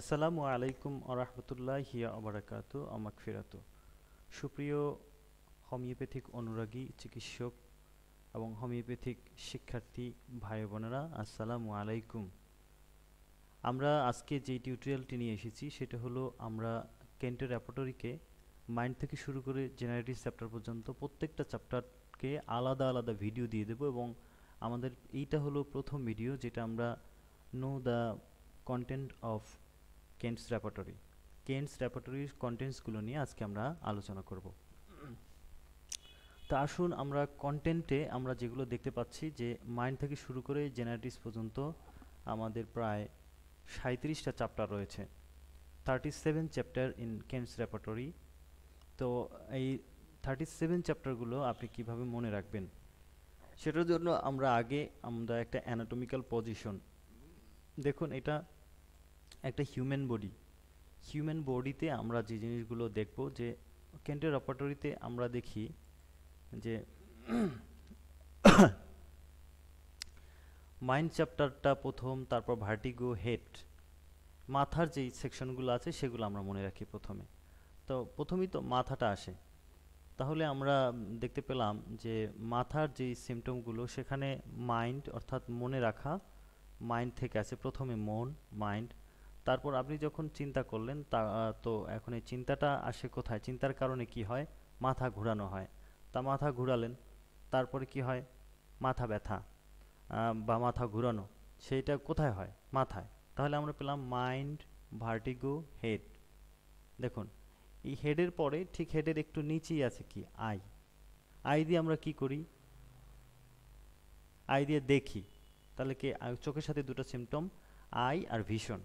আসসালামু আলাইকুম হিয়া আবরাকাত আমাক ফেরাত সুপ্রিয় হোমিওপ্যাথিক অনুরাগী চিকিৎসক এবং হোমিওপ্যাথিক শিক্ষার্থী ভাই বোনেরা আসসালামু আলাইকুম আমরা আজকে যে টিউটোরিয়ালটি নিয়ে এসেছি সেটা হলো আমরা কেন্টের র্যাপোটরিকে মাইন্ড থেকে শুরু করে জেনারেটিভ চ্যাপ্টার পর্যন্ত প্রত্যেকটা চ্যাপ্টারকে আলাদা আলাদা ভিডিও দিয়ে দেব এবং আমাদের এইটা হলো প্রথম ভিডিও যেটা আমরা know the content of Kent's repertory Kent's র্যাপাটরির কন্টেন্টসগুলো নিয়ে আজকে আমরা আলোচনা করব তা আসুন আমরা কন্টেন্টে আমরা যেগুলো দেখতে পাচ্ছি যে মাইন্ড থেকে শুরু করে জেনারেটিস পর্যন্ত আমাদের প্রায় সাঁত্রিশটা চ্যাপ্টার রয়েছে thirty seven chapter in Kent's repertory তো এই থার্টি সেভেন চ্যাপ্টারগুলো আপনি কিভাবে মনে রাখবেন সেটার জন্য আমরা আগে আমরা একটা অ্যানাটমিক্যাল পজিশন দেখুন এটা একটা হিউম্যান বডি হিউম্যান বডিতে আমরা যে জিনিসগুলো দেখব যে কেন্টের অপারেটরিতে আমরা দেখি যে মাইন্ড চ্যাপ্টারটা প্রথম তারপর ভার্টিগো হেড মাথার যেই সেকশনগুলো আছে সেগুলো আমরা মনে রাখি প্রথমে তো প্রথমেই তো মাথাটা আসে তাহলে আমরা দেখতে পেলাম যে মাথার যেই সিমটমগুলো সেখানে মাইন্ড অর্থাৎ মনে রাখা মাইন্ড থেকে আছে প্রথমে মন মাইন্ড তারপর আপনি যখন চিন্তা করলেন তা তো এখন এই চিন্তাটা আসে কোথায় চিন্তার কারণে কি হয় মাথা ঘোরানো হয় তা মাথা ঘুরালেন তারপরে কি হয় মাথা ব্যথা বা মাথা ঘুরানো সেইটা কোথায় হয় মাথায় তাহলে আমরা পেলাম মাইন্ড ভার্টিগো হেড দেখুন এই হেডের পরে ঠিক হেডের একটু নিচেই আছে কি আই আই দিয়ে আমরা কি করি আই দিয়ে দেখি তাহলে কি চোখের সাথে দুটো সিমটম আই আর ভীষণ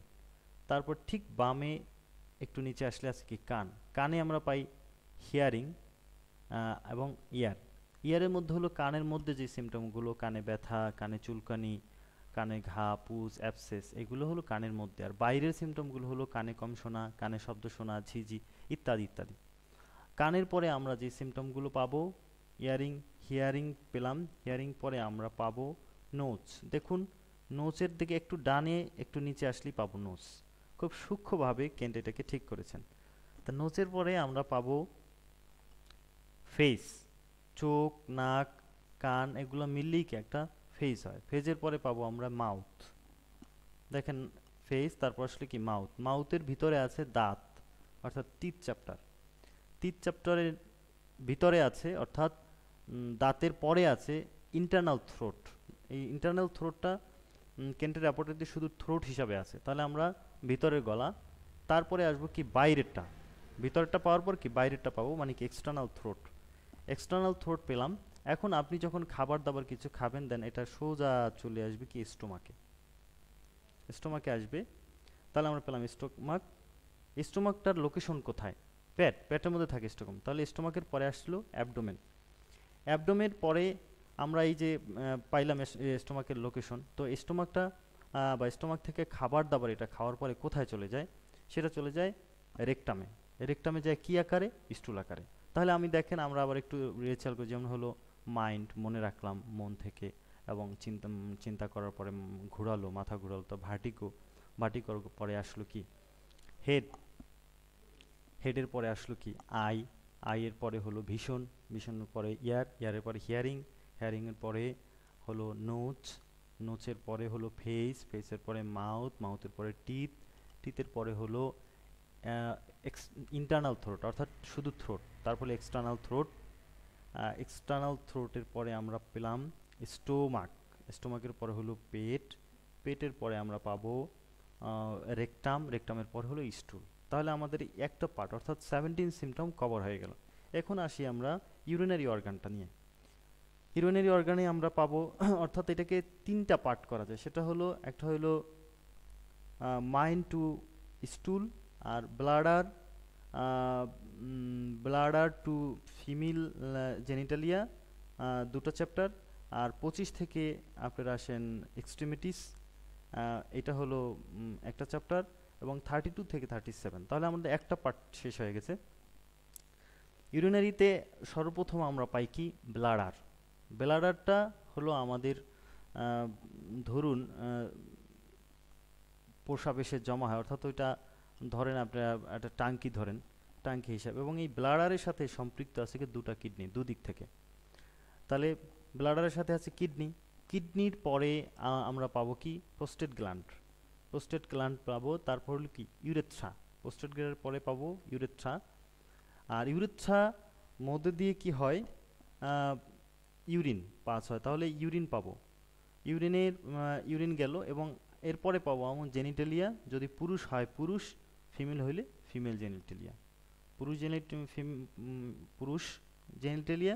তারপর ঠিক বামে একটু নিচে আসলে আছে কি কান কানে আমরা পাই হিয়ারিং এবং ইয়ার ইয়ারের মধ্যে হলো কানের মধ্যে যে সিমটমগুলো কানে ব্যথা কানে চুলকানি কানে ঘা পুজ অ্যাপসেস এগুলো হলো কানের মধ্যে আর বাইরের সিমটমগুলো হলো কানে কম শোনা কানে শব্দ শোনা ঝিঝি ইত্যাদি ইত্যাদি কানের পরে আমরা যে সিমটমগুলো পাবো ইয়ারিং হিয়ারিং পেলাম হিয়ারিং পরে আমরা পাবো নোচ দেখুন নোচের দিকে একটু ডানে একটু নিচে আসলেই পাবো নোচ খুব সূক্ষ্মভাবে কেন্ট ঠিক করেছেন তা নোচের পরে আমরা পাব ফেস চোখ নাক কান এগুলো মিললেই কি একটা ফেস হয় ফেজের পরে পাব আমরা মাউথ দেখেন ফেস তারপর আসলে কি মাউথ মাউথের ভিতরে আছে দাঁত অর্থাৎ তিত চ্যাপ্টার তিত চ্যাপ্টারের ভিতরে আছে অর্থাৎ দাঁতের পরে আছে ইন্টারনাল থ্রোট এই ইন্টারনাল থ্রোটটা কেন্টের অ্যাপোটারটি শুধু থ্রোট হিসাবে আছে তাহলে আমরা ভিতরের গলা তারপরে আসবো কি বাইরেরটা ভিতরেরটা পাওয়ার পর কি বাইরেরটা পাবো মানে কি এক্সটার্নাল থ্রোট এক্সটার্নাল থ্রোট পেলাম এখন আপনি যখন খাবার দাবার কিছু খাবেন দেন এটা সোজা চলে আসবে কি স্টোমাকে স্টোমাকে আসবে তাহলে আমরা পেলাম স্টোমাক স্টোমাকটার লোকেশন কোথায় প্যাট প্যাটের মধ্যে থাকে স্টোকম তাহলে স্টোমাকের পরে আসলো অ্যাবডোমেন অ্যাবডোমের পরে আমরা এই যে পাইলাম স্টোমাকের লোকেশন তো স্টোমাকটা বা স্টোমাক থেকে খাবার দাবার এটা খাওয়ার পরে কোথায় চলে যায় সেটা চলে যায় রেকটামে রেকটামে যায় কী আকারে স্টুল আকারে তাহলে আমি দেখেন আমরা আবার একটু রিহার্সাল করি যেমন হলো মাইন্ড মনে রাখলাম মন থেকে এবং চিন্তা চিন্তা করার পরে ঘুরালো মাথা ঘুরালো তো ভাটি করার পরে আসলো কি হেড হেডের পরে আসলো কি আই এর পরে হলো ভীষণ ভীষণের পরে ইয়ার ইয়ারের পরে হিয়ারিং হিয়ারিংয়ের পরে হলো নোজ নোচের পরে হলো ফেস ফেসের পরে মাউথ মাউথের পরে টিথ টিথের পরে হলো ইন্টারনাল থ্রোট অর্থাৎ শুধু থ্রোট তারপরে এক্সটার্নাল থ্রোট এক্সটার্নাল থ্রোটের পরে আমরা পেলাম স্টোমাক স্টোমাকের পরে হলো পেট পেটের পরে আমরা পাবো রেকটাম রেকটামের পরে হলো স্টুল তাহলে আমাদের একটা পার্ট অর্থাৎ সেভেন্টিন সিমটম কভার হয়ে গেল এখন আসি আমরা ইউরিনারি অর্গানটা নিয়ে হিরোইনারি অর্গানে আমরা পাবো অর্থাৎ এটাকে তিনটা পার্ট করা যায় সেটা হলো একটা হলো মাইন্ড টু স্টুল আর bladder bladder to female genitalia দুটো চ্যাপ্টার আর পঁচিশ থেকে আপনারা আসেন এক্সট্রিমিটিস এটা হলো একটা চ্যাপ্টার এবং থার্টি টু থেকে থার্টি সেভেন তাহলে আমাদের একটা পার্ট শেষ হয়ে গেছে ইউরিনারিতে সর্বপ্রথম আমরা পাই কি ব্লাডার ব্লাডারটা হলো আমাদের ধরুন পোষা জমা হয় অর্থাৎ ওইটা ধরেন আপনার একটা টাঙ্কি ধরেন টাঙ্কি হিসাবে এবং এই ব্লাডারের সাথে সম্পৃক্ত আছে কি দুটা কিডনি দুদিক থেকে তাহলে ব্লাডারের সাথে আছে কিডনি কিডনির পরে আমরা পাবো কি পোস্টেড গ্ল্যান্ড প্রোস্টেট গ্ল্যান্ড পাবো তারপর হলো কি ইউরেথ্রা পোস্টেড গ্ল্যান্ডের পরে পাবো ইউরেথ্রা আর ইউরেথ্রা মধ্যে দিয়ে কি হয় ইউরিন পাস হয় তাহলে ইউরিন পাবো ইউরিনের ইউরিন গেল এবং এরপরে পাবো আমার জেনিটেলিয়া যদি পুরুষ হয় পুরুষ ফিমেল হইলে ফিমেল জেনিটেলিয়া পুরুষ জেনিট পুরুষ জেনিটেলিয়া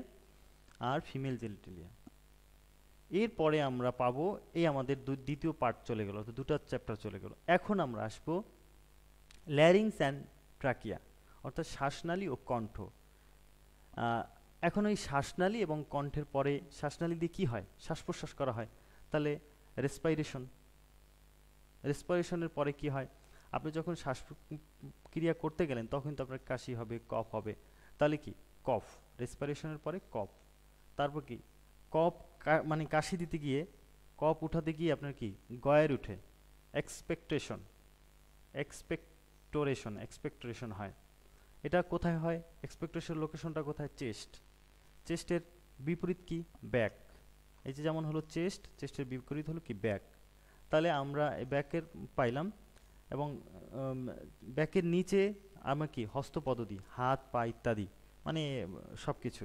আর ফিমেল জেনিটেলিয়া এরপরে আমরা পাবো এই আমাদের দ্বিতীয় পার্ট চলে গেলো তো দুটো চ্যাপ্টার চলে গেল এখন আমরা আসবো ল্যারিংস অ্যান্ড ট্রাকিয়া অর্থাৎ শ্বাসনালী ও কণ্ঠ এখন ওই শ্বাসনালী এবং কণ্ঠের পরে শ্বাসনালী দিয়ে কী হয় শ্বাস প্রশ্বাস করা হয় তাহলে রেসপাইরেশন রেসপাইরেশনের পরে কি হয় আপনি যখন শ্বাস ক্রিয়া করতে গেলেন তখন তো আপনার কাশি হবে কফ হবে তাহলে কি কফ রেসপাইরেশনের পরে কফ তারপর কি কফ মানে কাশি দিতে গিয়ে কফ উঠাতে গিয়ে আপনার কি গয়ের উঠে এক্সপেকটেশন এক্সপেক্টোরেশন এক্সপেক্টোরেশন হয় এটা কোথায় হয় এক্সপেকটেশন লোকেশনটা কোথায় চেস্ট চেস্টের বিপরীত কি ব্যাক এই যে যেমন হলো চেস্ট চেস্টের বিপরীত হলো কি ব্যাক তাহলে আমরা ব্যাকের পাইলাম এবং ব্যাকের নিচে আমরা কি হস্তপদদি হাত পা ইত্যাদি মানে সব কিছু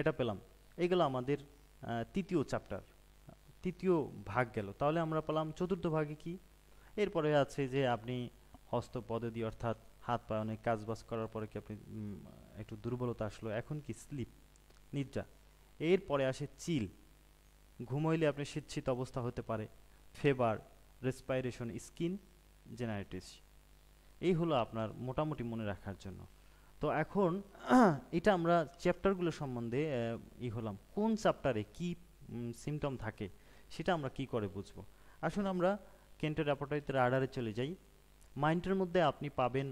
এটা পেলাম এগুলো আমাদের তৃতীয় চ্যাপ্টার তৃতীয় ভাগ গেল তাহলে আমরা পেলাম চতুর্থ ভাগে কি এরপরে আছে যে আপনি হস্তপদদি অর্থাৎ হাত পায়ে অনেক কাজবাজ করার পরে কি আপনি একটু দুর্বলতা আসলো এখন কি স্লিপ নিদ্রা এরপরে আসে চিল ঘুমাইলে আপনি শীত অবস্থা হতে পারে ফেবার রেসপাইরেশন স্কিন জেনারেটিস এই হলো আপনার মোটামুটি মনে রাখার জন্য তো এখন এটা আমরা চ্যাপ্টারগুলো সম্বন্ধে ই হলাম কোন চ্যাপ্টারে কি সিমটম থাকে সেটা আমরা কি করে বুঝব আসুন আমরা কেন্টের অ্যাপোটাইতের আর্ডারে চলে যাই মাইন্ডের মধ্যে আপনি পাবেন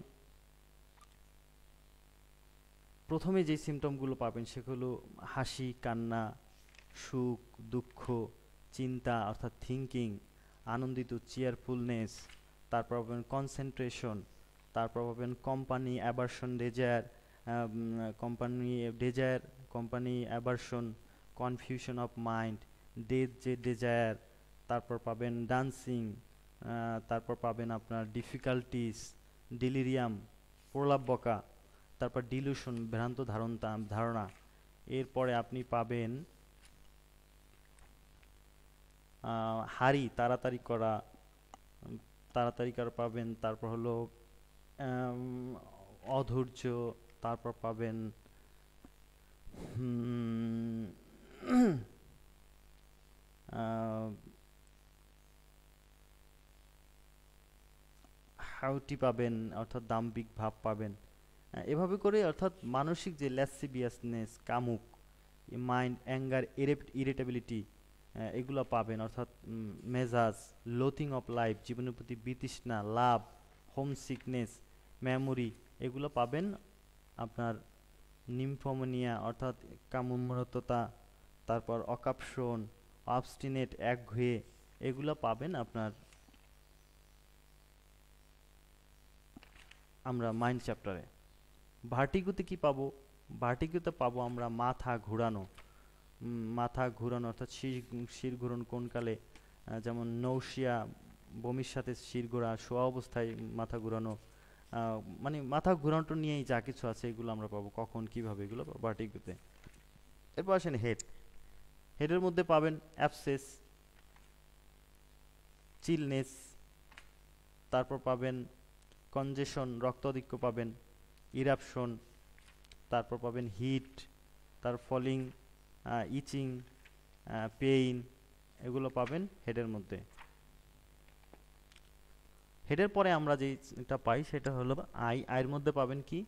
প্রথমে যে সিমটমগুলো পাবেন সেগুলো হাসি কান্না সুখ দুঃখ চিন্তা অর্থাৎ থিঙ্কিং আনন্দিত চেয়ারফুলনেস তারপর পাবেন কনসেন্ট্রেশন তারপর পাবেন company aversion desire company desire company aversion confusion of mind death যে ডেজায়ার তারপর পাবেন ডান্সিং তারপর পাবেন আপনার ডিফিকাল্টিস ডিলিরিয়াম প্রলাপ বকা তারপর ডিলুশন ভ্রান্ত ধারণা ধারণা এরপরে আপনি পাবেন হারি তাড়াতাড়ি করা তাড়াতাড়ি করা পাবেন তারপর হলো অধৈর্য তারপর পাবেন হাউটি পাবেন অর্থাৎ দাম্ভিক ভাব পাবেন হ্যাঁ, এভাবে করে অর্থাৎ মানসিক যে ল্যাসিবিয়াসনেস কামুক মাইন্ড অ্যাঙ্গার ইরিটেবিলিটি এগুলো পাবেন অর্থাৎ মেজাজ লোথিং অফ লাইফ জীবনের প্রতি বিতৃষ্ণা লাভ হোম সিকনেস মেমোরি এগুলো পাবেন আপনার নিমফোমোনিয়া অর্থাৎ কামুমরততা তারপর অকাপশন অবস্টিনেট এক ঘুয়ে এগুলো পাবেন আপনার আমরা মাইন্ড চ্যাপ্টারে ভার্টিগুতে কি পাবো ভার্টিগুতে পাবো আমরা মাথা ঘুরানো মাথা ঘুরানো অর্থাৎ শির শির ঘুরন কোনকালে যেমন নৌশিয়া বমির সাথে শির ঘোরা শোয়া অবস্থায় মাথা ঘুরানো মানে মাথা ঘুরানোটা নিয়েই যা কিছু আছে এগুলো আমরা পাবো কখন কিভাবে এগুলো ভার্টিগুতে এরপর আসেন হেড হেডের মধ্যে পাবেন অ্যাপসেস চিলনেস তারপর পাবেন কনজেশন রক্তাধিক্য পাবেন ইরাপশন তারপর পাবেন হিট তার ফলিং ইচিং পেইন এগুলো পাবেন হেডের মধ্যে হেডের পরে আমরা যেটা পাই সেটা হলো আই আয়ের মধ্যে পাবেন কি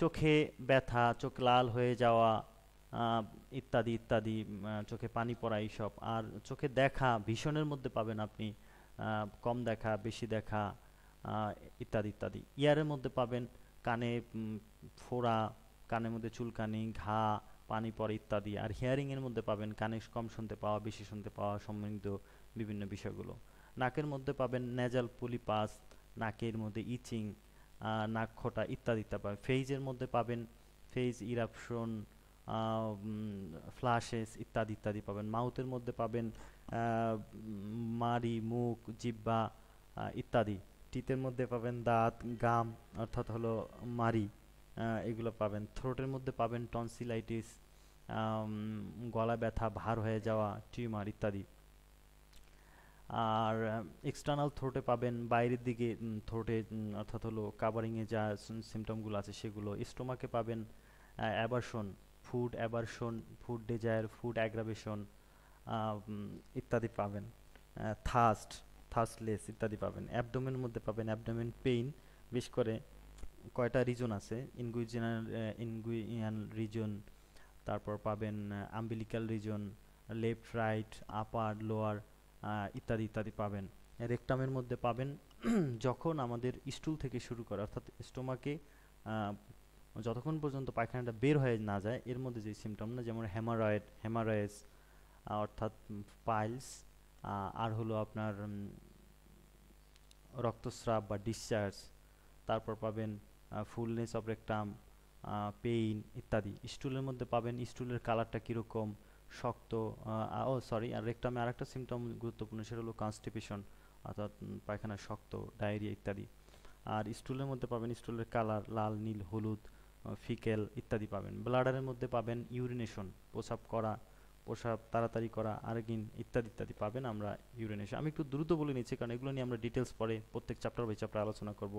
চোখে ব্যথা চোখ লাল হয়ে যাওয়া ইত্যাদি ইত্যাদি চোখে পানি পড়া এইসব আর চোখে দেখা ভীষণের মধ্যে পাবেন আপনি কম দেখা বেশি দেখা ইত্যাদি ইত্যাদি ইয়ারের মধ্যে পাবেন কানে ফোড়া কানের মধ্যে চুলকানি ঘা পানি পড়ে ইত্যাদি আর হিয়ারিংয়ের মধ্যে পাবেন কানে কম শুনতে পাওয়া বেশি শুনতে পাওয়া সম্বন্ধিত বিভিন্ন বিষয়গুলো নাকের মধ্যে পাবেন নেজাল পুলিপাস নাকের মধ্যে ইচিং নাক খোটা ইত্যাদি ইত্যাদি পাবেন ফেইজের মধ্যে পাবেন ফেজ ইরাপশন ফ্লাশেস ইত্যাদি ইত্যাদি পাবেন মাউথের মধ্যে পাবেন মারি মুখ জিব্বা ইত্যাদি টিতের মধ্যে পাবেন দাঁত গাম অর্থাৎ হলো মারি এগুলো পাবেন থ্রোটের মধ্যে পাবেন টনসিলাইটিস গলা ব্যথা ভার হয়ে যাওয়া টিউমার ইত্যাদি আর এক্সটার্নাল থ্রোটে পাবেন বাইরের দিকে থ্রোটে অর্থাৎ হলো কাভারিংয়ে যা সিমটমগুলো আছে সেগুলো স্টোমাকে পাবেন aversion food aversion food desire food aggravation ইত্যাদি পাবেন থাস্ট থাসলেস ইত্যাদি পাবেন অ্যাবডোমেনের মধ্যে পাবেন অ্যাবডোমেন পেইন বেশ করে কয়টা রিজন আছে ইনগুইজিনাল ইনগুইয়ান রিজন তারপর পাবেন umbilical region left right upper lower ইত্যাদি ইত্যাদি পাবেন রেকটামের মধ্যে পাবেন যখন আমাদের স্টুল থেকে শুরু করে অর্থাৎ স্টোমাকে যতক্ষণ পর্যন্ত পায়খানাটা বের হয়ে না যায় এর মধ্যে যে সিমটম না যেমন হ্যামারয়েড হ্যামারয়েস অর্থাৎ পাইলস আর হলো আপনার রক্তস্রাব বা ডিসচার্জ তারপর পাবেন ফুলনেস অফ রেকটাম পেইন ইত্যাদি স্টুলের মধ্যে পাবেন স্টুলের কালারটা কীরকম শক্ত ও সরি আর রেকটামে আরেকটা সিমটম গুরুত্বপূর্ণ সেটা হলো কনস্টিপেশন অর্থাৎ পায়খানা শক্ত ডায়রিয়া ইত্যাদি আর স্টুলের মধ্যে পাবেন স্টুলের কালার লাল নীল হলুদ ফিকেল ইত্যাদি পাবেন ব্লাডারের মধ্যে পাবেন ইউরিনেশন প্রসাব করা প্রসাব তাড়াতাড়ি করা আর্গিন ইত্যাদি ইত্যাদি পাবেন আমরা ইউরেনেশন আমি একটু দ্রুত বলে নিচ্ছি কারণ এগুলো নিয়ে আমরা ডিটেলস পরে প্রত্যেক চ্যাপ্টার বাই চ্যাপ্টার আলোচনা করব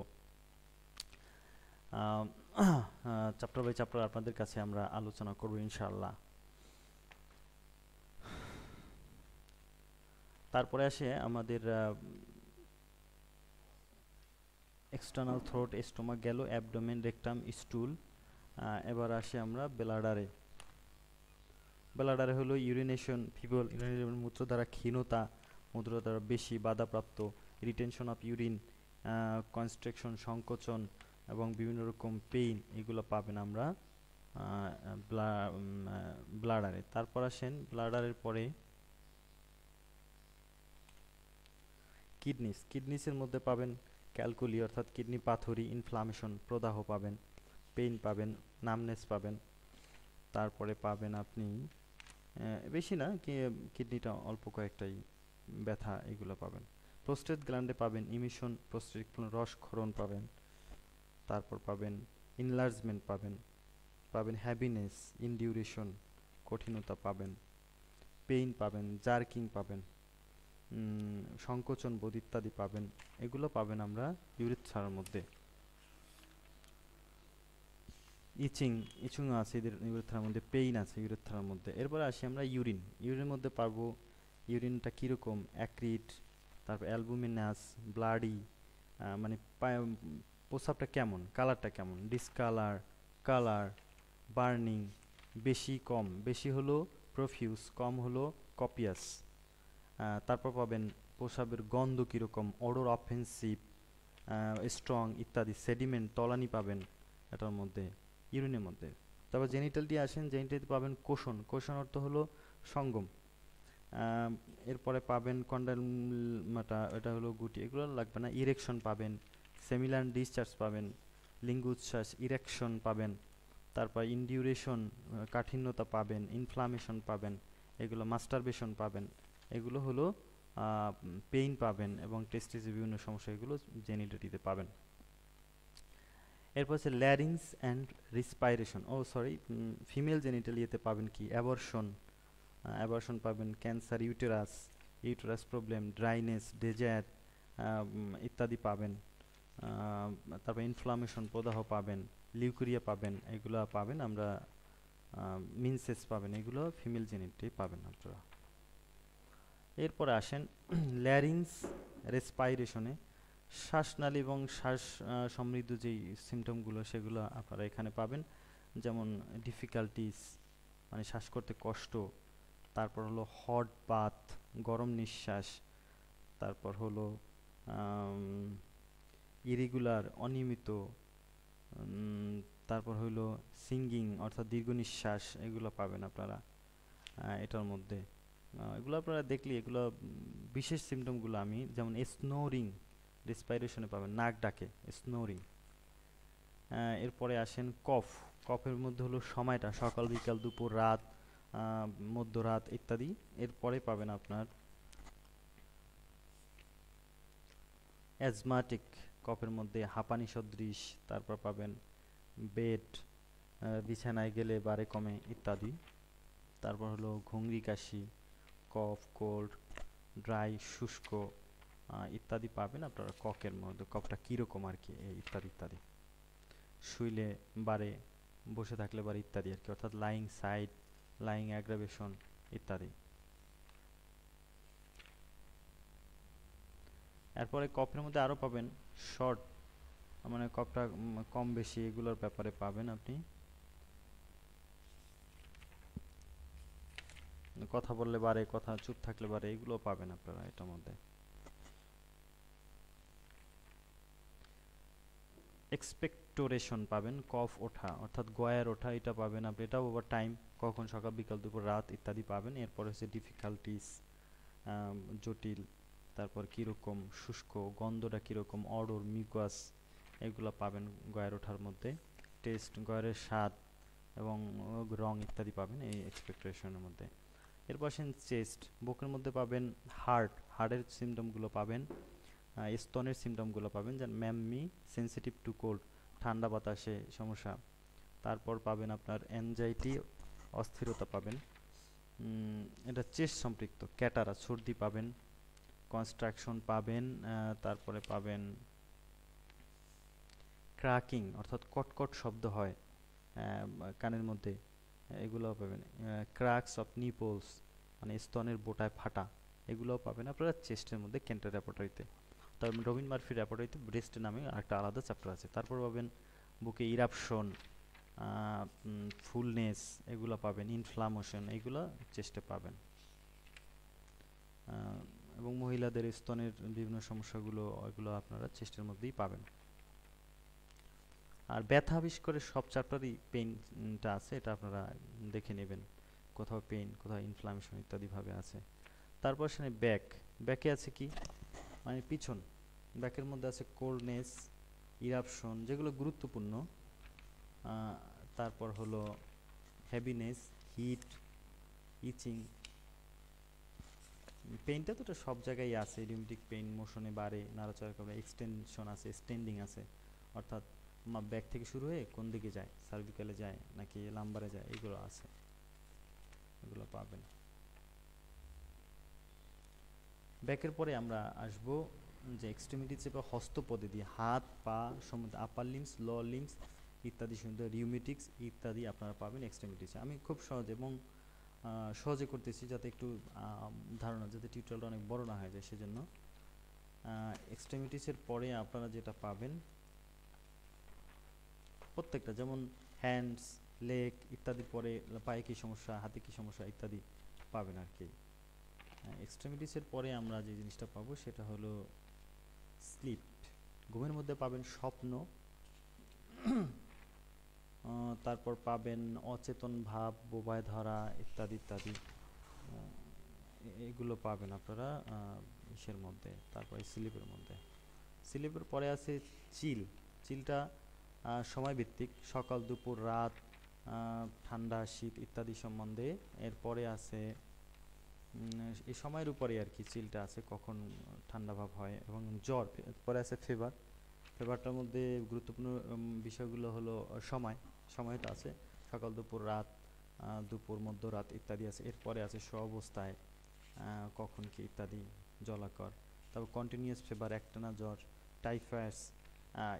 চ্যাপ্টার বাই চ্যাপ্টার আপনাদের কাছে আমরা আলোচনা করব ইনশাআল্লাহ তারপরে আসে আমাদের এক্সটার্নাল থ্রোট স্টোমাক গেল অ্যাবডোমেন রেকটাম স্টুল এবার আসে আমরা বেলাডারে ব্লাডারে হলো ইউরিনেশন ফিবল মূত্র দ্বারা ক্ষীণতা মূত্র দ্বারা বেশি বাধাপ্রাপ্ত রিটেনশন অফ ইউরিন কনস্ট্রাকশন সংকোচন এবং বিভিন্ন রকম পেইন এগুলো পাবেন আমরা ব্লাডারে তারপর আসেন ব্লাডারের পরে কিডনিস কিডনিসের মধ্যে পাবেন ক্যালকুলি অর্থাৎ কিডনি পাথরি ইনফ্লামেশন প্রদাহ পাবেন পেইন পাবেন নামনেস পাবেন তারপরে পাবেন আপনি বেশি না কিডনিটা অল্প কয়েকটাই ব্যথা এগুলো পাবেন প্রস্টেট গ্ল্যান্ডে পাবেন ইমিশন প্রোস্টেট রসক্ষরণ পাবেন তারপর পাবেন ইনলার্জমেন্ট পাবেন পাবেন হ্যাভিনেস ইনডিউরেশন কঠিনতা পাবেন পেইন পাবেন জার্কিং পাবেন সংকোচন বোধ ইত্যাদি পাবেন এগুলো পাবেন আমরা ছাড়ার মধ্যে ইচিং ইচুং আছে এদের ইউরেথ্রার মধ্যে পেইন আছে ইউরেথ্রার মধ্যে এরপরে আসি আমরা ইউরিন ইউরিনের মধ্যে পাবো ইউরিনটা কীরকম অ্যাক্রিড তারপর অ্যালবুমিনাস ব্লাডি মানে প্রসাবটা কেমন কালারটা কেমন ডিসকালার কালার বার্নিং বেশি কম বেশি হলো প্রফিউস কম হলো কপিয়াস তারপর পাবেন প্রসাবের গন্ধ কীরকম অডোর অফেন্সিভ স্ট্রং ইত্যাদি সেডিমেন্ট তলানি পাবেন এটার মধ্যে ইউরিনের মধ্যে তারপর জেনিটালটি আসেন জেনিটালিতে পাবেন কোষণ কোষণ অর্থ হলো সঙ্গম এরপরে পাবেন কন্ডালমাটা এটা হলো গুটি এগুলো লাগবে না ইরেকশন পাবেন সেমিলান ডিসচার্জ পাবেন লিঙ্গ উচ্ছ্বাস ইরেকশন পাবেন তারপর ইনডিউরেশন কাঠিন্যতা পাবেন ইনফ্লামেশন পাবেন এগুলো মাস্টারবেশন পাবেন এগুলো হলো পেইন পাবেন এবং টেস্টিস বিভিন্ন সমস্যা এগুলো জেনিটাটিতে পাবেন এরপর হচ্ছে larynx and respiration oh sorry female genital ইয়েতে পাবেন কি অ্যাবর্শন অ্যাবর্শন পাবেন cancer uterus uterus problem dryness desire ইত্যাদি পাবেন তারপর ইনফ্লামেশন প্রদাহ পাবেন লিউকুরিয়া পাবেন এগুলো পাবেন আমরা মিনসেস পাবেন এগুলো ফিমেল জেনিটে পাবেন আপনারা এরপর আসেন ল্যারিংস রেসপাইরেশনে শ্বাসনালী এবং শ্বাস সমৃদ্ধ যেই সিমটমগুলো সেগুলো আপনারা এখানে পাবেন যেমন ডিফিকাল্টিস মানে শ্বাস করতে কষ্ট তারপর হলো হট বাথ গরম নিঃশ্বাস তারপর হলো ইরেগুলার অনিয়মিত তারপর হলো সিঙ্গিং অর্থাৎ দীর্ঘ নিঃশ্বাস এগুলো পাবেন আপনারা এটার মধ্যে এগুলো আপনারা দেখলে এগুলো বিশেষ সিমটমগুলো আমি যেমন স্নোরিং রেসপাইরেশনে পাবেন নাক ডাকে স্নোরিং এরপরে আসেন কফ কফের মধ্যে হলো সময়টা সকাল বিকাল দুপুর রাত মধ্যরাত ইত্যাদি এরপরে পাবেন আপনার অ্যাজমাটিক কফের মধ্যে হাঁপানি সদৃশ তারপর পাবেন বেড বিছানায় গেলে বারে কমে ইত্যাদি তারপর হলো ঘুংরি কাশি কফ কোল্ড ড্রাই শুষ্ক ইত্যাদি পাবেন আপনারা ককের মধ্যে ককটা কীরকম আর কি ইত্যাদি ইত্যাদি শুইলে বারে বসে থাকলে বারে ইত্যাদি আর কি অর্থাৎ লাইং সাইড লাইং অ্যাগ্রাভেশন ইত্যাদি এরপরে কপের মধ্যে আরও পাবেন শর্ট মানে কপটা কম বেশি এগুলোর ব্যাপারে পাবেন আপনি কথা বললে বারে কথা চুপ থাকলে বারে এগুলো পাবেন আপনারা এটার মধ্যে এক্সপেক্টোরেশন পাবেন কফ ওঠা অর্থাৎ গয়ার ওঠা এটা পাবেন আপনি এটাও ওভার টাইম কখন সকাল বিকাল দুপুর রাত ইত্যাদি পাবেন এরপর হচ্ছে ডিফিকাল্টিস জটিল তারপর কীরকম শুষ্ক গন্ধটা কীরকম অডোর মিউকাস এগুলো পাবেন গয়ের ওঠার মধ্যে টেস্ট গয়ের স্বাদ এবং রং ইত্যাদি পাবেন এই এক্সপেকটেশনের মধ্যে এরপর আসেন চেস্ট বুকের মধ্যে পাবেন হার্ট হার্টের সিমটমগুলো পাবেন স্তনের সিমটমগুলো পাবেন যেমন ম্যামমি সেন্সিটিভ টু কোল্ড ঠান্ডা বাতাসে সমস্যা তারপর পাবেন আপনার অ্যাংজাইটি অস্থিরতা পাবেন এটা চেস্ট সম্পৃক্ত ক্যাটারা সর্দি পাবেন কনস্ট্রাকশন পাবেন তারপরে পাবেন ক্রাকিং অর্থাৎ কটকট শব্দ হয় কানের মধ্যে এগুলোও পাবেন ক্রাক্স অফ নিপলস মানে স্তনের বোটায় ফাটা এগুলোও পাবেন আপনারা চেস্টের মধ্যে ক্যান্টার অ্যাপোটারিতে তার রবিন মার্ফির র্যাপোর্টারিতে ব্রেস্ট নামে একটা আলাদা চ্যাপ্টার আছে তারপর পাবেন বুকে ইরাপশন ফুলনেস এগুলো পাবেন ইনফ্লামেশন এগুলো চেষ্টা পাবেন এবং মহিলাদের স্তনের বিভিন্ন সমস্যাগুলো এগুলো আপনারা চেষ্টার মধ্যেই পাবেন আর ব্যথা আবিষ্কারের সব চ্যাপ্টারই পেইনটা আছে এটা আপনারা দেখে নেবেন কোথাও পেইন কোথাও ইনফ্লামেশন ইত্যাদিভাবে আছে তারপর সেখানে ব্যাক ব্যাকে আছে কি মানে পিছন ব্যাকের মধ্যে আছে কোল্ডনেস ইরাপশন যেগুলো গুরুত্বপূর্ণ তারপর হলো হেভিনেস হিট ইচিং পেইনটা তো সব জায়গায় আছে রিউমেটিক পেইন মোশনে বাড়ে নাড়াচড়া করে এক্সটেনশন আছে স্ট্যান্ডিং আছে অর্থাৎ ব্যাক থেকে শুরু হয়ে কোন দিকে যায় সার্ভিক্যালে যায় নাকি লাম্বারে যায় এগুলো আছে এগুলো পাবেন ব্যাকের পরে আমরা আসব যে এক্সট্রিমিটি চেপে হস্তপদে দিয়ে হাত পা সমুদ্র আপার লিমস ল লিমস ইত্যাদি সুন্দর রিউমেটিক্স ইত্যাদি আপনারা পাবেন এক্সট্রিমিটিসে আমি খুব সহজ এবং সহজে করতেছি যাতে একটু ধারণা যাতে টিউটোরিয়ালটা অনেক বড় না হয়ে যায় সেজন্য এক্সট্রিমিটিসের পরে আপনারা যেটা পাবেন প্রত্যেকটা যেমন হ্যান্ডস লেগ ইত্যাদি পরে পায়ে কী সমস্যা হাতে কী সমস্যা ইত্যাদি পাবেন আর কি হ্যাঁ, এক্সট্রিমিটিসের পরে আমরা যে জিনিসটা পাবো সেটা হলো স্লিপ ঘুমের মধ্যে পাবেন স্বপ্ন তারপর পাবেন অচেতন ভাব বোবায় ধরা ইত্যাদি ইত্যাদি এগুলো পাবেন আপনারা ইসের মধ্যে তারপরে স্লিপের মধ্যে স্লিপের পরে আছে চিল চিলটা সময় ভিত্তিক সকাল দুপুর রাত ঠান্ডা শীত ইত্যাদি সম্বন্ধে এরপরে আছে এই সময়ের উপরেই আর কি চিলটা আছে কখন ঠান্ডা ভাব হয় এবং জ্বর পরে আছে ফেভার ফেভারটার মধ্যে গুরুত্বপূর্ণ বিষয়গুলো হলো সময় সময়টা আছে সকাল দুপুর রাত দুপুর মধ্যরাত ইত্যাদি আছে এরপরে আছে অবস্থায় কখন কি ইত্যাদি জলাকর তারপর কন্টিনিউয়াস ফেভার একটানা জ্বর টাইফয়েডস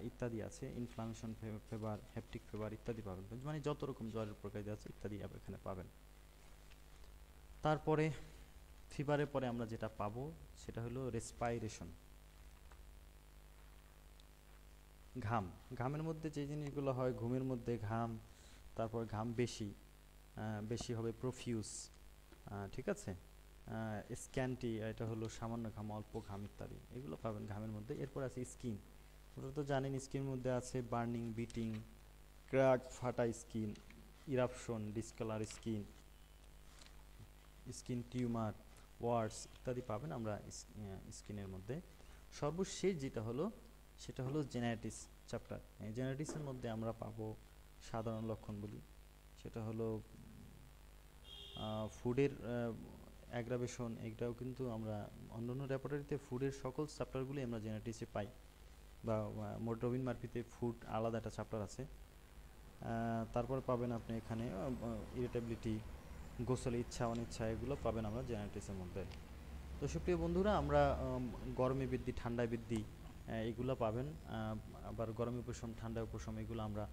ইত্যাদি আছে ইনফ্লামেশন ফেভার হ্যাপটিক ফেভার ইত্যাদি পাবেন মানে যত রকম জ্বরের প্রকার আছে ইত্যাদি এখানে পাবেন তারপরে ফিভারের পরে আমরা যেটা পাবো সেটা হলো রেসপাইরেশন ঘাম ঘামের মধ্যে যে জিনিসগুলো হয় ঘুমের মধ্যে ঘাম তারপর ঘাম বেশি বেশি হবে প্রফিউস ঠিক আছে স্ক্যানটি এটা হলো সামান্য ঘাম অল্প ঘাম ইত্যাদি এগুলো পাবেন ঘামের মধ্যে এরপর আছে স্কিন ওটা তো জানেন স্কিনের মধ্যে আছে বার্নিং বিটিং ক্র্যাক ফাটা skin eruption discolour skin skin tumour warts ইত্যাদি পাবেন আমরা স্ক্রিনের মধ্যে সর্বশেষ যেটা হলো সেটা হলো জেনারেটিস চ্যাপ্টার জেনারেটিসের মধ্যে আমরা পাবো সাধারণ লক্ষণগুলি সেটা হলো ফুডের অ্যাগ্রাভেশন এইটাও কিন্তু আমরা অন্য অন্য ল্যাবরেটরিতে ফুডের সকল চ্যাপ্টারগুলি আমরা জেনারেটিসে পাই বা মোটরবিন মার্পিতে ফুড আলাদা একটা চ্যাপ্টার আছে তারপর পাবেন আপনি এখানে ইরিটেবিলিটি গোসল ইচ্ছা অনিচ্ছা এগুলো পাবেন আমরা জেনারেটিক্সের মধ্যে তো সুপ্রিয় বন্ধুরা আমরা গরমে বৃদ্ধি ঠান্ডায় বৃদ্ধি এগুলো পাবেন আবার গরমে উপশম ঠান্ডা উপশম এগুলো আমরা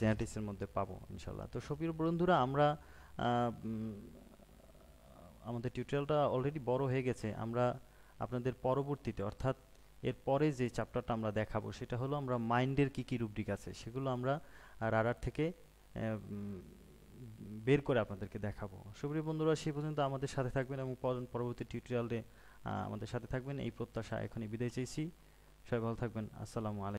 জেনারেটিসের মধ্যে পাবো ইনশাল্লাহ তো সুপ্রিয় বন্ধুরা আমরা আমাদের টিউটোরিয়ালটা অলরেডি বড় হয়ে গেছে আমরা আপনাদের পরবর্তীতে অর্থাৎ এর পরে যে চ্যাপ্টারটা আমরা দেখাবো সেটা হলো আমরা মাইন্ডের কি কি দিক আছে সেগুলো আমরা রাডার থেকে বের করে আপনাদেরকে দেখাবো সুপ্রিয় বন্ধুরা সেই পর্যন্ত আমাদের সাথে থাকবেন এবং পরবর্তী টিউটোরিয়ালে আমাদের সাথে থাকবেন এই প্রত্যাশা এখনই বিদায় চাইছি সবাই ভালো থাকবেন আসসালামু আলাইকুম